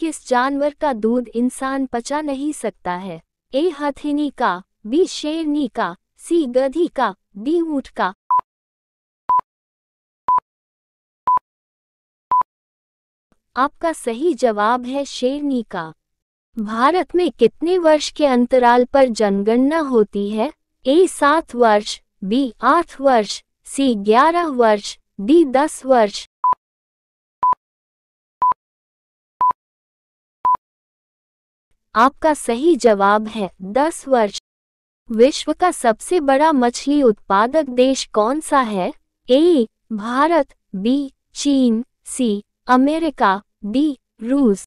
किस जानवर का दूध इंसान पचा नहीं सकता है ए हथिनी का बी शेरनी का सी गधी का डी ऊट का आपका सही जवाब है शेरनी का भारत में कितने वर्ष के अंतराल पर जनगणना होती है ए सात वर्ष बी आठ वर्ष सी ग्यारह वर्ष डी दस वर्ष आपका सही जवाब है दस वर्ष विश्व का सबसे बड़ा मछली उत्पादक देश कौन सा है ए भारत बी चीन सी अमेरिका डी रूस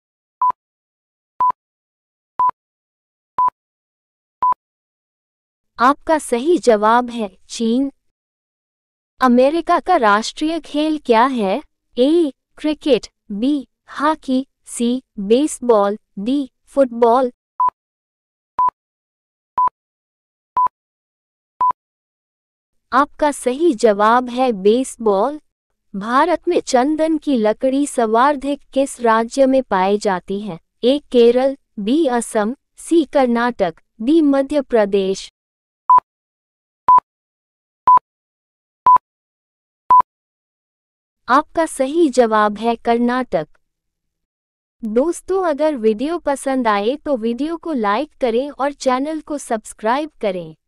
आपका सही जवाब है चीन अमेरिका का राष्ट्रीय खेल क्या है A cricket B hockey C baseball D football आपका सही जवाब है बेसबॉल भारत में चंदन की लकड़ी सर्वाधिक किस राज्य में पाई जाती है A Kerala B Assam C Karnataka D Madhya Pradesh आपका सही जवाब है कर्नाटक दोस्तों अगर वीडियो पसंद आए तो वीडियो को लाइक करें और चैनल को सब्सक्राइब करें